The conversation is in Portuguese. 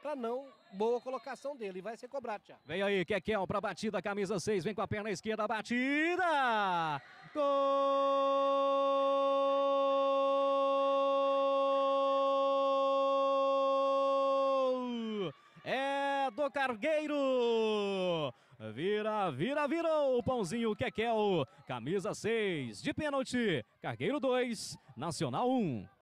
para não boa colocação dele. Vai ser cobrado, Thiago. Vem aí, Kekel para batida, camisa 6, vem com a perna esquerda, batida! Gol! É do Cargueiro! Vira, vira, virou o pãozinho Kekel. Camisa 6 de pênalti. Cargueiro 2, Nacional 1.